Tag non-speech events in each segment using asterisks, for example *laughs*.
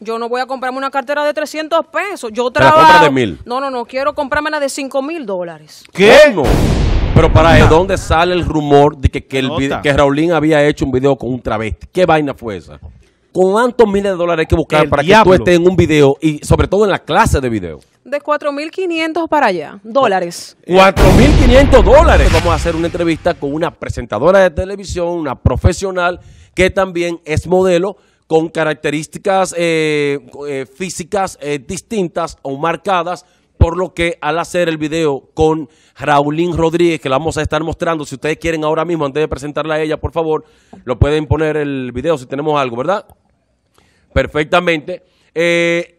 Yo no voy a comprarme una cartera de 300 pesos. Yo trabajo. de mil. No, no, no. Quiero comprarme la de 5 mil dólares. ¿Qué? Pero para de dónde sale el rumor de que, que, el Raulín había hecho un video con un travesti. ¿Qué vaina fue esa? ¿Cuántos miles de dólares hay que buscar para que tú estés en un video y sobre todo en la clase de video? De mil 4.500 para allá. Dólares. 4.500 dólares. Vamos a hacer una entrevista con una presentadora de televisión, una profesional que también es modelo con características eh, eh, físicas eh, distintas o marcadas, por lo que al hacer el video con Raulín Rodríguez, que la vamos a estar mostrando, si ustedes quieren ahora mismo, antes de presentarla a ella, por favor, lo pueden poner el video si tenemos algo, ¿verdad? Perfectamente.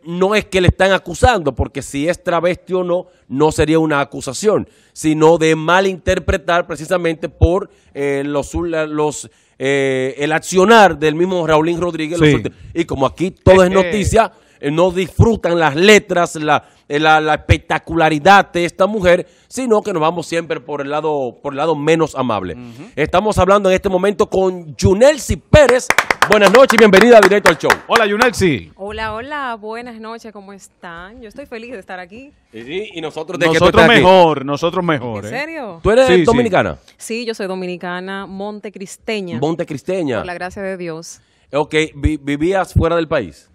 no es que le están acusando, porque si es travesti o no, no sería una acusación, sino de malinterpretar precisamente por los, los eh, el accionar del mismo Raulín Rodríguez. y como aquí todo es noticia, eh, no disfrutan las letras, eh, la, espectacularidad de esta mujer, sino que nos vamos siempre por el lado, por el lado menos amable. Estamos hablando en este momento con Junelsi Pérez. Buenas noches, y bienvenida directo al show. Hola, Junelsi. Hola, hola, buenas noches, ¿cómo están? Yo estoy feliz de estar aquí. y nosotros de mejor, nosotros mejor. ¿En ¿eh? serio? ¿Tú eres dominicana? Sí. sí. yo soy dominicana, montecristeña. Montecristeña. Por la gracia de Dios. Ok, ¿vivías fuera del país?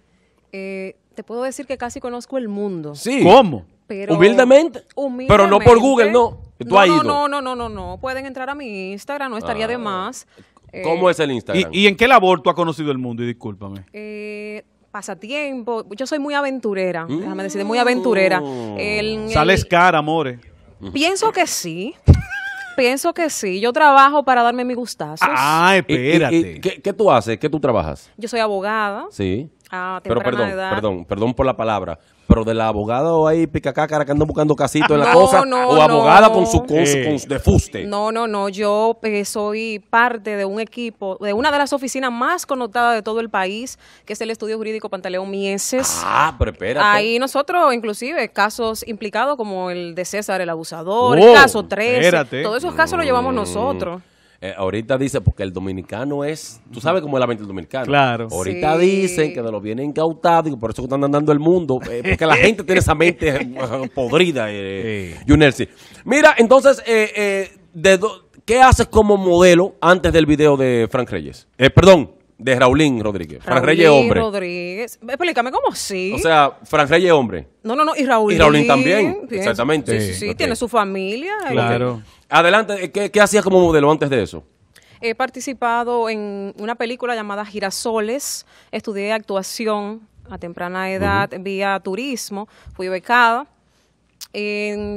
Eh, te puedo decir que casi conozco el mundo. ¿Cómo? humildemente, Pero no por Google, no. Tú no, no, no, no, no, no. Pueden entrar a mi Instagram, no estaría de ah, más. Eh, ¿Cómo es el Instagram? ¿Y, en qué labor tú has conocido el mundo? Y discúlpame. Eh, pasatiempo. Yo soy muy aventurera, mm. déjame decir, muy aventurera. El, Sales cara, amores. Mm. Pienso que sí. Pienso que sí. Yo trabajo para darme mi gustazo. Ah, espérate. ¿Y, ¿qué, tú haces? ¿Qué tú trabajas? Yo soy abogada. Sí pero perdón, perdón, perdón por la palabra. Pero de la abogada o ahí picacácara que andan buscando casito en la cosa, o abogada con, su, con, de fuste. No, no, no. Yo eh, soy parte de un equipo, de una de las oficinas más connotadas de todo el país, que es el Estudio Jurídico Pantaleón Mieses. Ah, pero espérate. Ahí nosotros, inclusive, casos implicados como el de César el Abusador, el oh, caso 13. Todos esos casos los llevamos mm. nosotros. Eh, ahorita dice, porque el dominicano es, tú sabes cómo es la mente del dominicano. Claro. Ahorita dicen que de los bienes incautados, y por eso que están andando el mundo, eh, porque la gente tiene esa mente eh, *laughs* podrida, y Mira, entonces, de ¿qué haces como modelo antes del video de Frank Reyes? perdón, de Raulín Rodríguez. Fran Reyes hombre. Rodríguez. Explícame cómo sí. O sea, Fran Reyes hombre. No, no, no. Y Raulín. también. Exactamente. Sí, Tiene su familia. Claro. Adelante, eh, ¿qué, hacías como modelo antes de eso? He participado en una película llamada Girasoles. Estudié actuación a temprana edad vía turismo. Fui becada.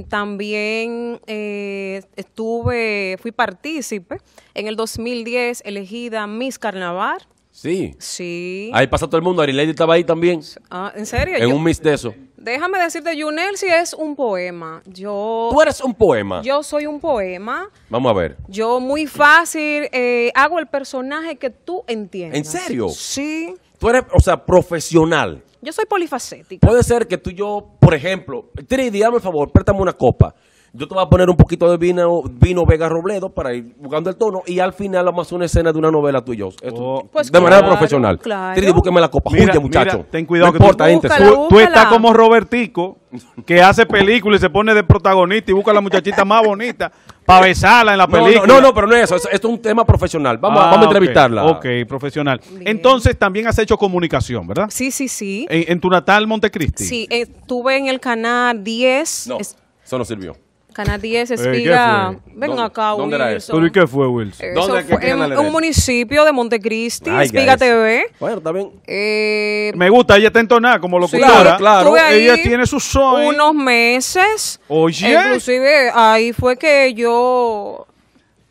también eh, estuve, fui partícipe en el 2010 elegida Miss Carnaval Sí. Sí. Ahí pasa todo el mundo. Ari Lady estaba ahí también. Ah, ¿En serio? En un mix de eso. Déjame decirte, Junel si es un poema. Yo, Tú eres un poema. yo soy un poema. Vamos a ver. Yo muy fácil eh, hago el personaje que tú entiendes, ¿En serio? Sí. Tú eres, o sea, profesional. Yo soy polifacético Puede ser que tú yo, por ejemplo, Tri dígame por favor, préstame una copa. Yo te voy a poner un poquito de vino, vino Vega Robledo para ir buscando el tono y al final vamos a hacer una escena de una novela tú oh. de pues manera profesional. Claro. Tri, búsqueme la copa. Mira, muchacho. ten cuidado que tú, Tú, estás como Robertico que hace películas y se pone de protagonista y busca a la muchachita más bonita para besarla en la película. No, no, pero no es eso. Esto es un tema profesional. Vamos, a ah, entrevistarla. Ok, profesional. Entonces también has hecho comunicación, ¿verdad? Sí, sí, sí. En, tu natal Montecristi. Sí, estuve eh, en el canal 10. No, eso no sirvió. Canal 10, eh, Espiga. Ven acá, ¿Dónde Era eso? ¿Pero y qué fue, Wilson? Eso ¿Dónde fue, en un municipio de Montecristi, Espiga TV. Bueno, está bien. Eh, Me gusta, ella está entonada como locutora. claro, claro. ella tiene su son. Unos meses. Oye. Inclusive, ahí fue que yo...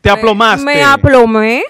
Te aplomaste. Me aplomé.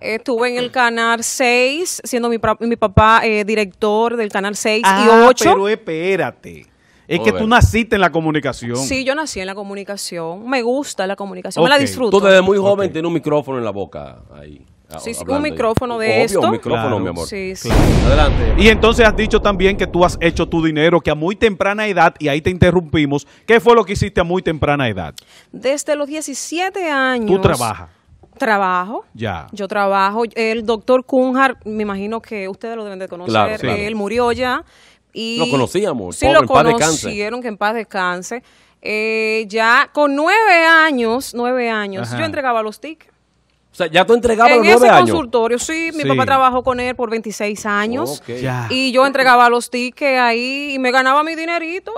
Estuve en el Canal 6, siendo mi, mi papá eh, director del Canal 6 y 8. Ah, pero espérate. Es que tú naciste en la comunicación. Sí, yo nací en la comunicación. Me gusta la comunicación, me la disfruto. Tú desde muy joven tienes un micrófono en la boca ahí. Sí, sí, un micrófono de Obvio, esto. un micrófono, mi amor. Sí, sí. Adelante. Y entonces has dicho también que tú has hecho tu dinero, que a muy temprana edad, y ahí te interrumpimos, ¿qué fue lo que hiciste a muy temprana edad? Desde los 17 años. Tú trabajas. Trabajo. Ya. Yo trabajo. El doctor Kunhar, me imagino que ustedes lo deben de conocer. Claro, Él murió ya. Y lo conocíamos. Sí, lo conocieron, que en paz descanse. Eh, ya con nueve años, nueve años, yo entregaba los tickets. O sea, ya tú entregabas los nueve años. En ese consultorio, sí. Mi papá trabajó con él por 26 años. Y yo entregaba los tickets ahí y me ganaba mi dinerito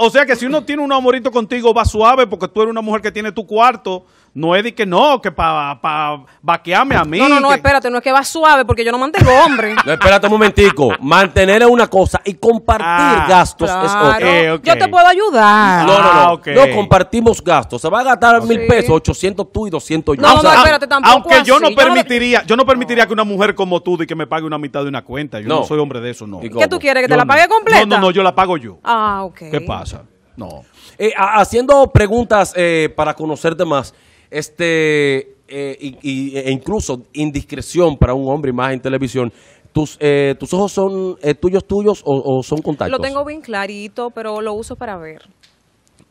o sea que si uno tiene un amorito contigo va suave porque tú eres una mujer que tiene tu cuarto, no es de que no, que para pa, vaquearme a mí. No, no, no, espérate, no es que va suave porque yo no mantengo hombre. *laughs* No, espérate un momentico. Mantener es una cosa y compartir ah, gastos es otra. Eh, yo te puedo ayudar. No, no, no. Ah, no compartimos gastos. Se va a gastar mil pesos, 800 tú y 200 yo. No, no, espérate tampoco. Aunque yo no permitiría, yo no permitiría que una mujer como tú que me pague una mitad de una cuenta. Yo no, soy hombre de eso, no. ¿Qué tú quieres? ¿Que te la pague completa? No, no, no, yo la pago yo. Ah, ok. ¿Qué pasa? No. Eh, haciendo preguntas eh, para conocerte más, este, eh, e incluso indiscreción para un hombre más en televisión, ¿tus, tus ojos son tuyos tuyos o, o, son contactos? Lo tengo bien clarito, pero lo uso para ver.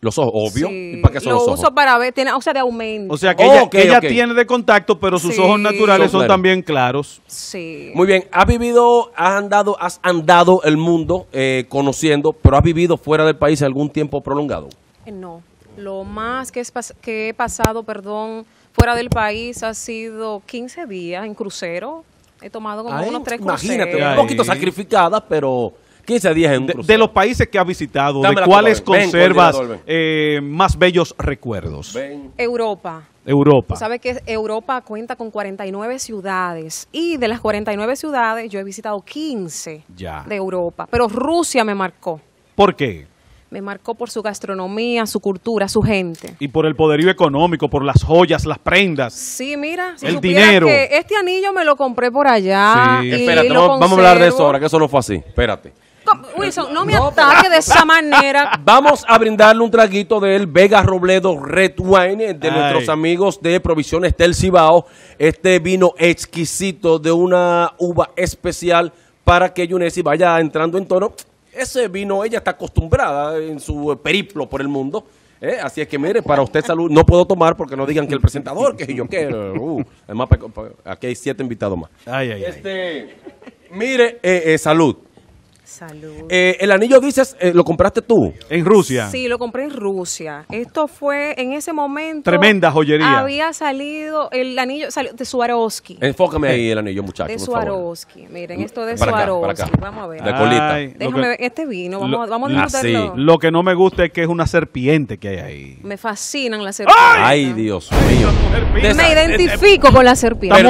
Los ojos, obvio. lo los ojos? uso para ver, tiene, o sea, de aumento. O sea, que ella, que ella tiene de contacto, pero sus ojos naturales son, también claros. Sí. Muy bien, has vivido, has andado, has andado el mundo eh, conociendo, pero has vivido fuera del país algún tiempo prolongado. Eh, no, lo más que, he pasado, perdón, fuera del país ha sido 15 días en crucero. He tomado como unos tres cruceros. Imagínate, un poquito sacrificada, pero 15 días De, los países que ha visitado, ¿de cuáles conservas eh, más bellos recuerdos? Europa. Europa. Sabe que Europa cuenta con 49 ciudades y de las 49 ciudades yo he visitado 15 de Europa, pero Rusia me marcó. ¿Por qué? me marcó por su gastronomía, su cultura, su gente. Y por el poderío económico, por las joyas, las prendas. Sí, mira, el dinero. Que este anillo me lo compré por allá. Espérate, vamos, vamos a hablar de eso ahora, que eso no fue así. Espérate. Wilson, no me ataque de esa manera. *laughs* Vamos a brindarle un traguito del Vega Robledo Red Wine de nuestros amigos de Provisiones del Cibao. Este vino exquisito de una uva especial para que Yunesi vaya entrando en tono. Ese vino ella está acostumbrada en su periplo por el mundo. ¿eh? Así es que mire, para usted salud, no puedo tomar porque no digan que el presentador, que yo que además, uh, aquí hay siete invitados más. este, Mire, eh, eh, salud. Salud. Eh, el anillo dices, eh, ¿lo compraste tú? En Rusia. Sí, lo compré en Rusia. Esto fue en ese momento. Tremenda joyería. Había salido el anillo salió de Swarovski. Enfócame ahí el anillo, muchachos. De Swarovski. Miren, esto de para Swarovski. Vamos a ver. De colita. Déjame ver este vino. Vamos, lo, a disfrutarlo. Lo que no me gusta es que es una serpiente que hay ahí. Me fascinan las serpientes. Ay, Dios mío. me identifico con la serpiente.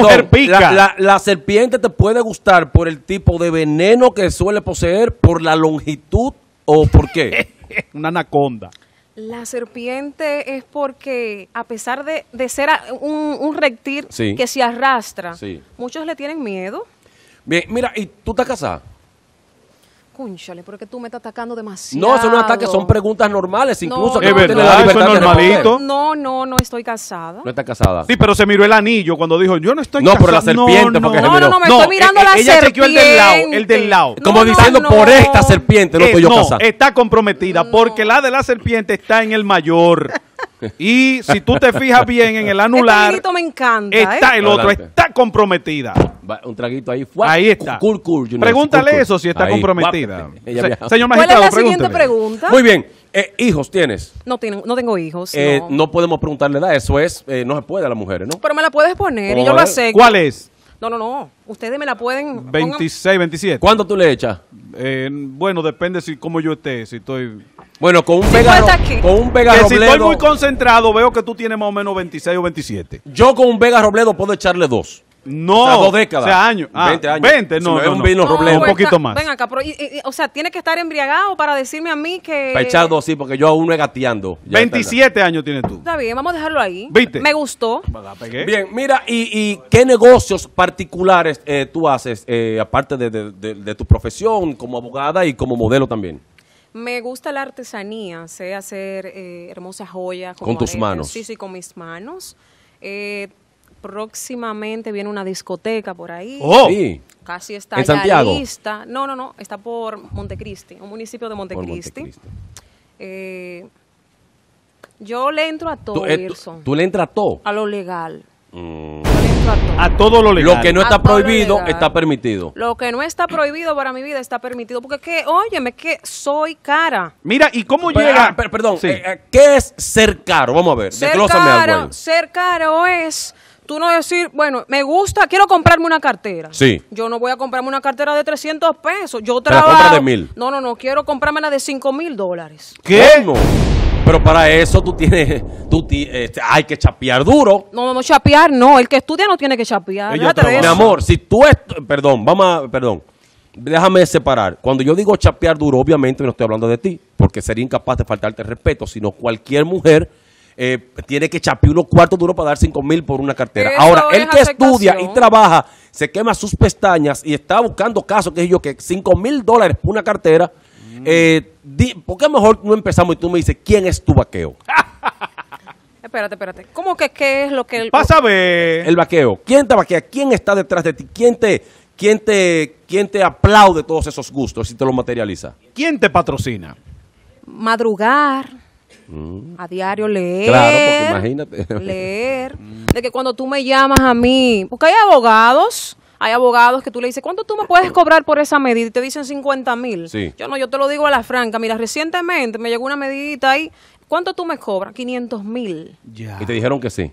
la serpiente te puede gustar por el tipo de veneno que suele poseer por la longitud o por qué? *laughs* Una anaconda. La serpiente es porque, a pesar de, de ser un, un reptil que se arrastra, muchos le tienen miedo. Bien, mira, ¿y tú estás casada? cúnchale, porque tú me estás atacando demasiado. No, eso no es ataque, son preguntas normales, incluso. es verdad, eso es normalito. No, no, no estoy casada. No está casada. Sí, pero se miró el anillo cuando dijo, yo no estoy casada. No, pero la serpiente, no, porque no, No, no, me estoy mirando e-, la ella serpiente. Ella chequeó el del lado, el del lado. Como diciendo, por esta serpiente no estoy yo eh, casada. está comprometida, porque la de la serpiente está en el mayor. *laughs* Y si tú te fijas bien en el anular, este me encanta, está ¿eh? el otro, está comprometida un traguito ahí. fuerte. ahí está. pregúntale eso si está comprometida. señor magistrado, ¿Cuál es la siguiente pregunta? Muy bien. Eh, ¿Hijos tienes? No, no tengo hijos. Eh, no. podemos preguntarle edad. Eso es, eh, no se puede a las mujeres, ¿no? Pero me la puedes poner y yo lo sé ¿Cuál es? No, no, no. Ustedes me la pueden. 26, 27. ¿Cuánto tú le echas? bueno, depende si cómo yo esté, si estoy. Bueno, con un con un vega robledo, Si estoy muy concentrado, veo que tú tienes más o menos 26 o 27. Yo con un vega robledo puedo echarle dos. No. O décadas. años. 20 ah, años. 20, no. Si no, un vino un poquito más. Ven acá, o sea, tiene que estar embriagado para decirme a mí que. Para echar dos, sí, porque yo aún no he gateando. 27 años tienes tú. Está bien, vamos a dejarlo ahí. Me gustó. Bien, mira, ¿y, qué negocios particulares eh, tú haces, eh, aparte de, de, tu profesión como abogada y como modelo también? Me gusta la artesanía, sé hacer eh, hermosas joyas. Con tus manos. Sí, sí, con mis manos. Eh, próximamente viene una discoteca por ahí. ¡Oh! Casi está ¿En lista. No, no, no, está por Montecristi, un municipio de Montecristi. Eh, yo le entro a todo, eh, ¿Tú le entras a todo? A lo legal. Mm. a todo. lo legal. Lo que no está prohibido está permitido. Lo que no está prohibido para mi vida está permitido. Porque, que, óyeme, que soy cara. Mira, ¿y cómo llega? Ah, perdón, eh, ¿qué es ser caro? Vamos a ver. Ser, caro, ser caro es tú no decir, bueno, me gusta, quiero comprarme una cartera. Sí. Yo no voy a comprarme una cartera de 300 pesos. Yo trabajo. de mil. No, no, no, quiero comprarme la de 5 mil dólares. ¿Qué? Pero para eso tú tienes, tú este, hay que chapear duro. No, no, no, chapear no. El que estudia no tiene que chapear. Mi amor, si tú, perdón, vamos a, perdón déjame separar. Cuando yo digo chapear duro, obviamente no estoy hablando de ti, porque sería incapaz de faltarte respeto, sino cualquier mujer eh, tiene que chapear unos cuartos duro para dar 5 mil por una cartera. Ahora, el que estudia y trabaja, se quema sus pestañas y está buscando casos, que yo, que 5 mil dólares por una cartera, mm. eh, ¿por qué mejor no empezamos y tú me dices, ¿quién es tu vaqueo? *laughs* espérate, espérate. ¿Cómo que qué es lo que el... El vaqueo. ¿Quién te vaquea? ¿Quién está detrás de ti? ¿Quién te, quién te, quién te aplaude todos esos gustos si te lo materializa? ¿Quién te patrocina? Madrugar Mm. A diario leer. Claro, porque imagínate. *laughs* Leer. De que cuando tú me llamas a mí, porque hay abogados hay abogados que tú le dices, ¿cuánto tú me puedes cobrar por esa medida? Y te dicen 50 mil. Sí. Yo no, yo te lo digo a la franca. Mira, recientemente me llegó una medidita ahí. ¿Cuánto tú me cobras? 500 mil. Ya Y te dijeron que sí.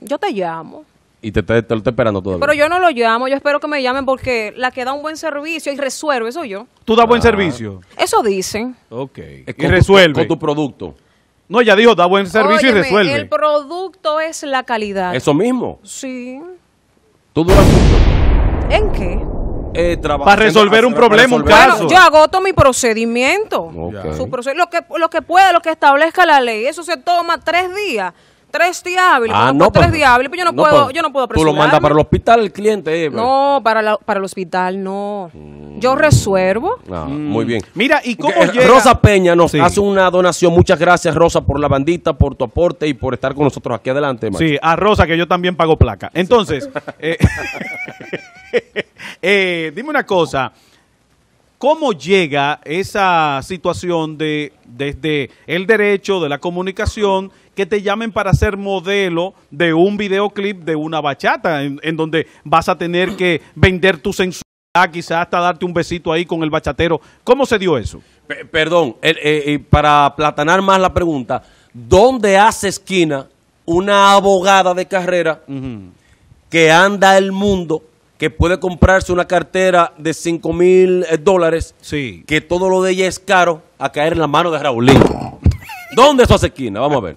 Yo te llamo. Y te, te, esperando todavía. Pero yo no lo llamo, yo espero que me llamen porque la que da un buen servicio y resuelve, eso yo. ¿Tú das buen ah. servicio? Eso dicen. Ok. y resuelve. Con tu producto. No, ella dijo, da buen servicio y resuelve. El producto es la calidad. Eso mismo. Sí. ¿Tú duras ¿En qué? Eh, para resolver un problema, un caso. Bueno, yo agoto mi procedimiento. lo, que, lo que pueda, lo que establezca la ley. Eso se toma tres días. Tres diablos ah, no, tres diablos pues yo no, puedo, yo no puedo Tú lo mandas para el hospital el cliente, eh, No, para, para el hospital no. Mm. Yo resuelvo. Ah, muy mm. bien. Mira, ¿y cómo eh, Rosa Peña nos hace una donación. Muchas gracias, Rosa, por la bandita, por tu aporte y por estar con nosotros aquí adelante. Sí, a Rosa, que yo también pago placa. Entonces, eh, *laughs* eh, dime una cosa. ¿Cómo llega esa situación de desde el derecho de la comunicación que te llamen para ser modelo de un videoclip de una bachata en, donde vas a tener que vender tu censura, quizás hasta darte un besito ahí con el bachatero? ¿Cómo se dio eso? perdón, eh, eh, para platanar más la pregunta, ¿dónde hace esquina una abogada de carrera que anda el mundo que puede comprarse una cartera de 5 mil eh, dólares, sí. que todo lo de ella es caro, a caer en la mano de Raulín. ¿Dónde es su esquina? Vamos a ver.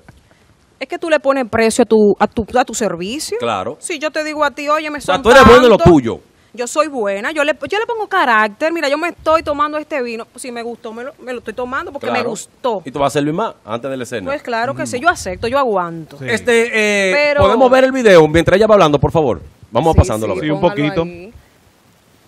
Es que tú le pones precio a tu, a tu, a tu servicio. Claro. Si yo te digo a ti, oye, me son tú eres bueno de lo tuyo. Yo soy buena, yo le, yo le pongo carácter. Mira, yo me estoy tomando este vino. Si me gustó, me lo, estoy tomando porque me gustó. ¿Y tú vas a servir más antes del la escena? Pues claro que mm. sí, yo acepto, yo aguanto. Este, eh, Podemos ver el video mientras ella va hablando, por favor. Vamos pasándolo. Sí, un poquito.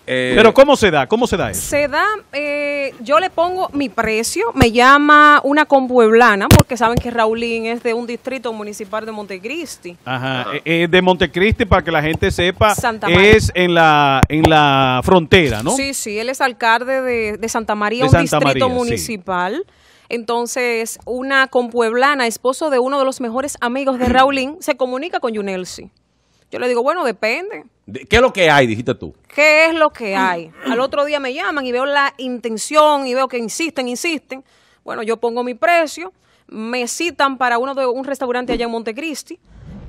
Eh, Pero ¿cómo se da? ¿Cómo se da eso? Se da, eh, yo le pongo mi precio, me llama una compueblana, porque saben que Raulín es de un distrito municipal de Montecristi. Ajá, eh, de Montecristi para que la gente sepa, es en la, en la frontera, ¿no? Sí, sí, él es alcalde de, de Santa María, un distrito municipal. Entonces, una compueblana, esposo de uno de los mejores amigos de *clears throat* Raulín, se comunica con Yunelsi. Yo le digo, bueno, depende. ¿Qué es lo que hay, dijiste tú? ¿Qué es lo que hay? Al otro día me llaman y veo la intención y veo que insisten, insisten. Bueno, yo pongo mi precio, me citan para uno de un restaurante allá en Montecristi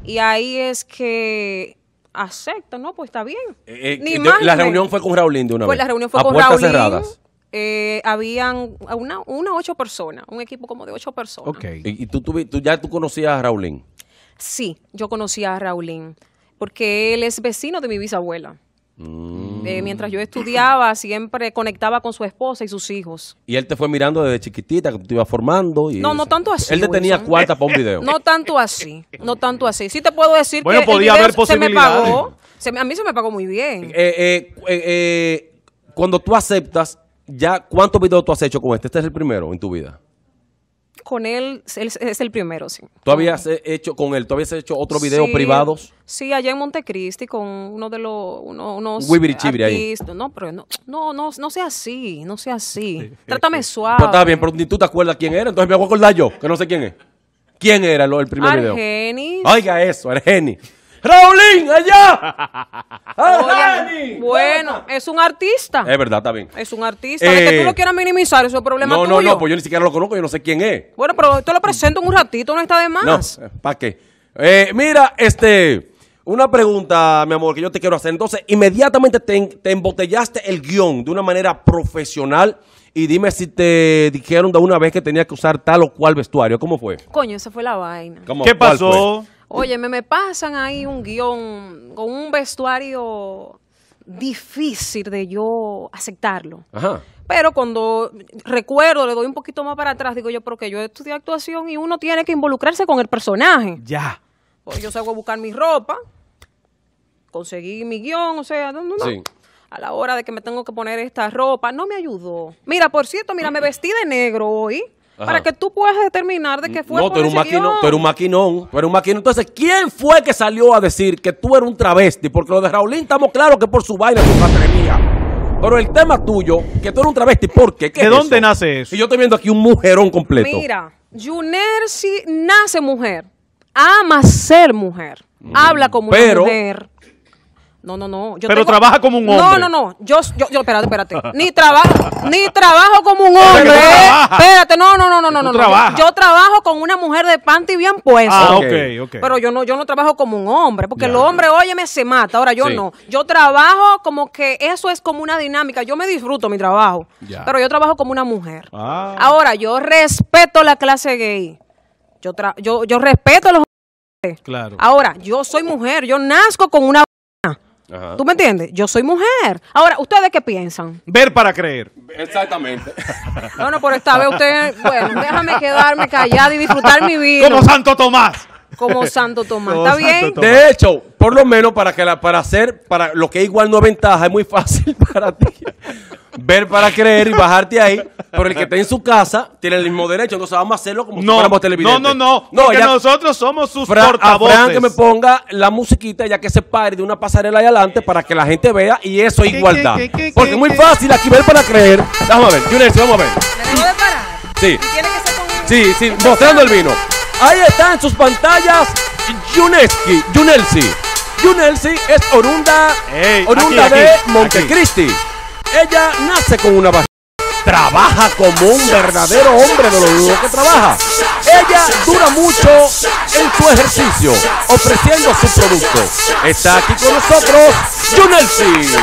y ahí es que aceptan, ¿no? Pues está bien. Eh, eh, la reunión fue con Raulín de una pues, vez. la reunión fue con puertas cerradas. Eh, habían una, una, ocho personas, un equipo como de ocho personas. Ok. ¿Y tú, ya tú conocías a Raulín? Sí, yo conocía a Raulín porque él es vecino de mi bisabuela. Mm. Eh, mientras yo estudiaba, siempre conectaba con su esposa y sus hijos. Y él te fue mirando desde chiquitita, que tú te ibas formando. no, no tanto así. Él te tenía cuarta para un video. No tanto así, no tanto así. Sí te puedo decir bueno, que podía se me pagó. a mí se me pagó muy bien. Eh, eh, cuando tú aceptas, ya ¿cuántos videos tú has hecho con este? Este es el primero en tu vida con él es, el primero, sí. ¿Tú habías hecho con él, tú habías hecho otro video sí, privados? Sí, allá en Montecristi con uno de los unos artistas. No, pero no, no, no, no sea así, no sea así. *laughs* Trátame suave. Pero está bien, pero ni tú te acuerdas quién era, entonces me voy a acordar yo, que no sé quién es. ¿Quién era el primer video? Argenis. Oiga eso, Argenis. Raulín, allá. *laughs* Ah, bueno, es un artista. Es verdad, está bien. Es un artista. Es que tú eh, lo quieras minimizar, eso es problema no, No, no, pues yo ni siquiera lo conozco, yo no sé quién es. Bueno, pero te lo presento en un ratito, no está de más. Eh, ¿para qué? Eh, mira, este... Una pregunta, mi amor, que yo te quiero hacer. Entonces, inmediatamente te, embotellaste el guión de una manera profesional y dime si te dijeron de una vez que tenía que usar tal o cual vestuario. ¿Cómo fue? Coño, esa fue la vaina. ¿Qué pasó? Oye, me, pasan ahí un guión con un vestuario difícil de yo aceptarlo. Ajá. Pero cuando recuerdo, le doy un poquito más para atrás, digo yo, porque yo estudié actuación y uno tiene que involucrarse con el personaje. Ya. Pues yo salgo a buscar mi ropa, conseguí mi guión, o sea, A la hora de que me tengo que poner esta ropa, no me ayudó. Mira, por cierto, mira, me vestí de negro hoy para que tú puedas determinar de qué fue no, tú un maquinón, tú eres un maquinón, tú un maquinón. Entonces, ¿quién fue que salió a decir que tú eres un travesti? Porque lo de Raulín estamos claros que por su baile, su mía. Pero el tema tuyo, que tú eres un travesti, ¿por qué? ¿De dónde nace eso? Y yo estoy viendo aquí un mujerón completo. Mira, Juner si nace mujer, ama ser mujer, habla como mujer. No, no, no. Pero trabaja como un hombre. No, no, no. Yo, yo, espérate, espérate. *laughs* Ni trabajo, ni trabajo como un hombre. ¿eh? Espérate, no, no, no, no, no, Yo, trabajo con una mujer de panty bien puesta. Ah, ok, ok. Pero yo no, yo no trabajo como un hombre, porque el hombre, óyeme, se mata. Ahora yo no. Yo trabajo como que eso es como una dinámica. Yo me disfruto mi trabajo. Pero yo trabajo como una mujer. Ah. Ahora, yo respeto la clase gay. Yo, yo, respeto a los Claro. Ahora, yo soy mujer, yo nazco con una ¿Tú me entiendes? Yo soy mujer. Ahora, ¿ustedes qué piensan? Ver para creer. Exactamente. *laughs* Bueno, por esta vez ustedes, bueno, déjame quedarme callada y disfrutar mi vida. Como Santo Tomás. Como Santo Tomás, ¿está bien? De hecho, por lo menos para que para hacer, para lo que igual no es ventaja, es muy fácil *laughs* para ti ver para creer y bajarte ahí. Pero el que está en su casa tiene el mismo derecho. Entonces vamos a hacerlo como si fuéramos televidentes. No, no, no. no porque nosotros somos sus portavoces. A que me ponga la musiquita ya que se pare de una pasarela ahí adelante para que la gente vea y eso es igualdad. porque es muy fácil aquí ver para creer. Vamos a ver, Junelsi, vamos a ver. ¿Me debo de parar? Sí. Tiene que con... Sí, sí, mostrando el vino. Ahí está en sus pantallas Juneski, Junelsi. Junelsi es orunda, orunda de Montecristi. Ella nace con una barriga. Trabaja como un verdadero hombre de lo duro que trabaja. Ella dura mucho en su ejercicio, ofreciendo su producto. Está aquí con nosotros, Junelsi.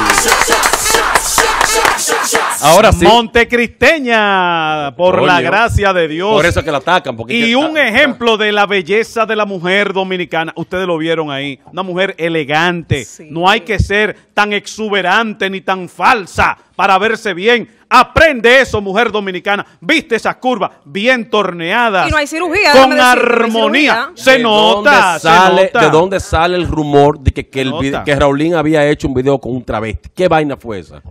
Ahora sí. Montecristeña, por la gracia de Dios. Por eso que la atacan. y un ejemplo de la belleza de la mujer dominicana. Ustedes lo vieron ahí. Una mujer elegante. No hay que ser tan exuberante ni tan falsa para verse bien. Aprende eso, mujer dominicana. Viste esas curvas bien torneadas. Y no hay cirugía. Con armonía. Se, nota, ¿De dónde sale el rumor de que, que, que Raulín había hecho un video con un travesti? ¿Qué vaina fue esa?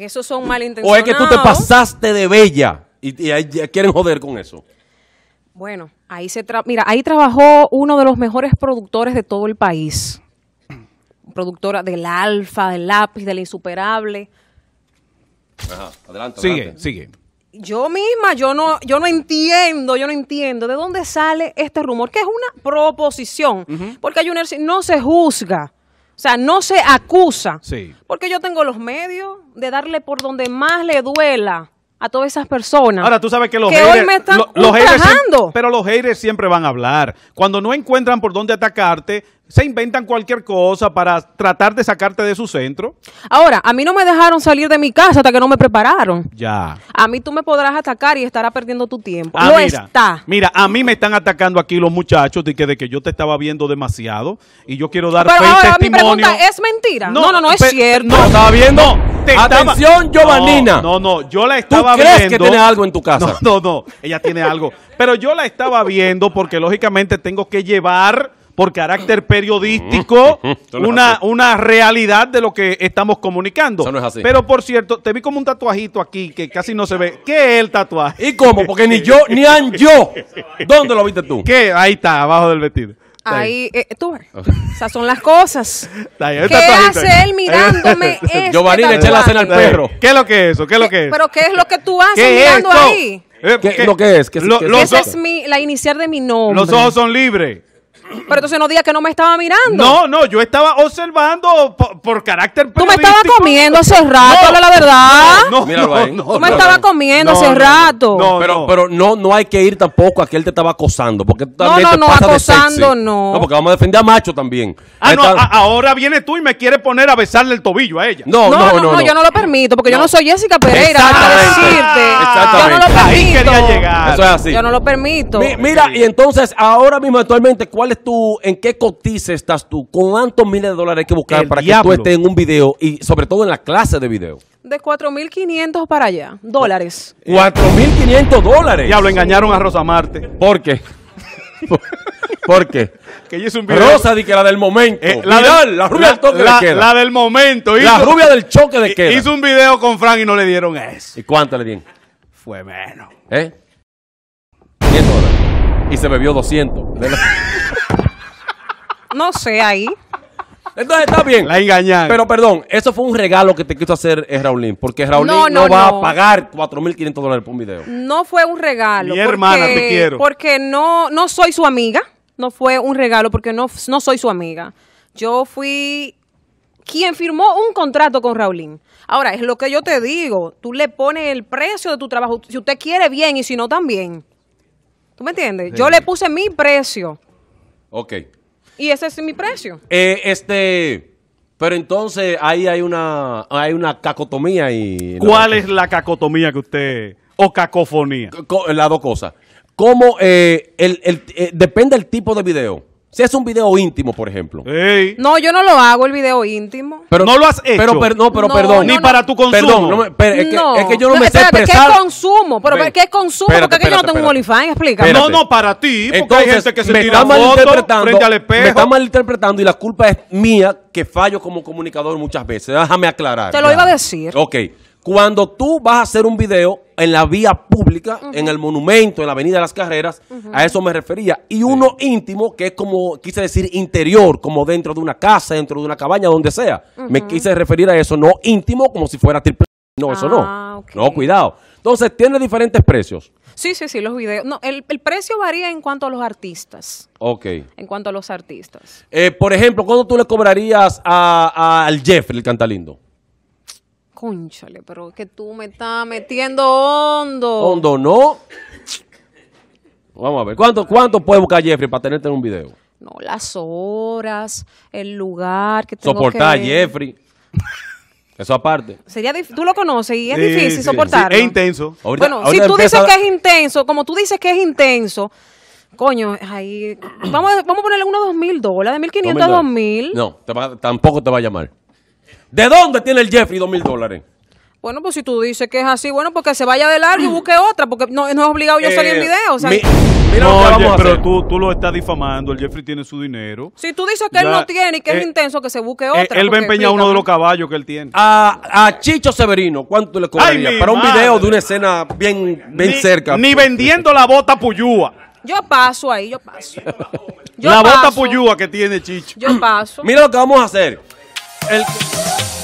Esos son malintencionados. O es que tú te pasaste de bella y, quieren joder con eso. Bueno, ahí se mira, ahí trabajó uno de los mejores productores de todo el país. Productora del Alfa, del Lápiz, del Insuperable. Ajá, adelante. Sigue, adelante. sigue. Yo misma, yo no, yo no entiendo, yo no entiendo de dónde sale este rumor, que es una proposición, porque hay no se juzga o sea, no se acusa. Sí. Porque yo tengo los medios de darle por donde más le duela a todas esas personas. Ahora tú sabes que los que me están pero los haters siempre van a hablar. Cuando no encuentran por dónde atacarte, se inventan cualquier cosa para tratar de sacarte de su centro. Ahora, a mí no me dejaron salir de mi casa hasta que no me prepararon. Ya. A mí tú me podrás atacar y estarás perdiendo tu tiempo. No ah, está. Mira, a mí me están atacando aquí los muchachos de que, yo te estaba viendo demasiado y yo quiero dar Pero fe ahora, mi pregunta es mentira. No, no, no, es cierto. No, estaba viendo. Atención, No, no, yo la estaba ¿Tú crees que tiene algo en tu casa? *laughs* no, no. Ella tiene algo. Pero yo la estaba viendo porque lógicamente tengo que llevar por carácter mm. periodístico *laughs* una, una realidad de lo que estamos comunicando. Pero por cierto, te vi como un tatuajito aquí que casi no se ve. ¿Qué es el tatuaje? ¿Y cómo? Porque ni yo, ni han yo. ¿Dónde lo viste tú? ¿Qué? Ahí está, abajo del vestido. Ahí, eh, tú ves. O sea, son las cosas. ¿Qué hace él mirándome? *laughs* Este Giovanni le eché la cena al perro. ¿Qué es lo que es eso? ¿Qué es lo que es? ¿Pero qué es lo que tú haces mirando ahí? Eh, ¿Qué, es ¿Lo que es? Esa es la inicial de mi nombre. Los ojos son libres. Pero entonces no digas que no me estaba mirando. No, no, yo estaba observando por, carácter carácter Tú me estabas comiendo hace rato, la verdad. No, ahí. Tú me estabas comiendo hace rato. No, pero, pero no, no hay que ir tampoco a que él te estaba acosando. Porque no, no, no, acosando no. No, porque vamos a defender a Macho también. Ah, ahora viene tú y me quieres poner a besarle el tobillo a ella. No, no, no, no, yo no lo permito, porque yo no soy Jessica Pereira Exactamente. Yo no lo permito. quería Eso es así. Yo no lo permito. mira, y entonces ahora mismo actualmente, ¿cuál es tú, en qué cotiza estás tú? ¿Cuántos miles de dólares hay que buscar para que tú estés en un video y sobre todo en la clase de video? De 4.500 para allá, dólares. ¿4.500 eh. dólares? Diablo, engañaron a Rosa Marte. ¿Por qué? *laughs* ¿Por qué? Que ella un Rosa, di que la del momento. Eh, la, del, rubia del del momento. la rubia del choque de queda. Hizo un video con Frank y no le dieron eso. ¿Y cuánto le dieron? Fue menos. ¿Eh? 100 dólares. Y se bebió 200. *laughs* No sé ahí. Entonces está bien. La engañan. Pero perdón, eso fue un regalo que te quiso hacer eh, Raulín, porque Raulín no, va a pagar 4.500 dólares por un video. No fue un regalo. Mi hermana, te quiero. Porque no, no soy su amiga. No fue un regalo porque no, no soy su amiga. Yo fui quien firmó un contrato con Raulín. Ahora, es lo que yo te digo. Tú le pones el precio de tu trabajo. Si usted quiere, bien, y si no, también. ¿Tú me entiendes? Yo le puse mi precio. Ok y ese es mi precio. Eh, este. Pero entonces ahí hay una, hay una cacotomía y. ¿Cuál es la cacotomía que usted. o cacofonía? las dos cosas. Eh, el, eh, depende del tipo de video. Si es un video íntimo, por ejemplo. No, yo no lo hago el video íntimo. Pero, no lo has hecho. Pero, no, pero perdón. Ni para tu consumo. Perdón, es, que, es, que, yo no me sé expresar. ¿Qué consumo? Pero, ¿qué consumo? porque es que yo no tengo un OnlyFans, explícame. No, no, para ti. Porque Entonces, hay gente que se tira está malinterpretando, frente al espejo. Me está malinterpretando y la culpa es mía que fallo como comunicador muchas veces. Déjame aclarar. Te lo iba a decir. Ok. Cuando tú vas a hacer un video en la vía pública, en el monumento, en la avenida de las carreras, a eso me refería. Y uno íntimo, que es como, quise decir interior, como dentro de una casa, dentro de una cabaña, donde sea. Me quise referir a eso, no íntimo, como si fuera triple. No, eso no. Ah, no, cuidado. Entonces, tiene diferentes precios. Sí, sí, sí, los videos. No, el, precio varía en cuanto a los artistas. Ok. En cuanto a los artistas. Eh, por ejemplo, ¿cuánto tú le cobrarías al Jeff, el cantalindo? conchale, pero es que tú me estás metiendo hondo. Hondo no. Vamos a ver, ¿cuánto, cuánto puede buscar Jeffrey para tenerte en un video? No, las horas, el lugar que tengo Soportar que... a Jeffrey. Eso aparte. Sería tú lo conoces y es difícil soportar. es intenso. bueno, si tú dices que es intenso, como tú dices que es intenso, coño, ahí, vamos, vamos a ponerle unos a dos mil dólares, de mil a dos mil. No, tampoco te va a llamar. ¿De dónde tiene el Jeffrey dos mil dólares? Bueno, pues si tú dices que es así, bueno, porque pues se vaya de largo y busque otra, porque no, es obligado yo salir en eh, video. O mira pero tú, lo estás difamando, el Jeffrey tiene su dinero. Si tú dices que él no tiene y que es eh, intenso, que se busque otra. Eh, él va a empeñar uno de los caballos que él tiene. A, Chicho Severino, ¿cuánto le cobraría para un video de una escena bien, bien cerca? Ni vendiendo la bota puyúa. Yo paso ahí, yo paso. la bota puyúa que tiene Chicho. Yo paso. Mira lo que vamos a hacer el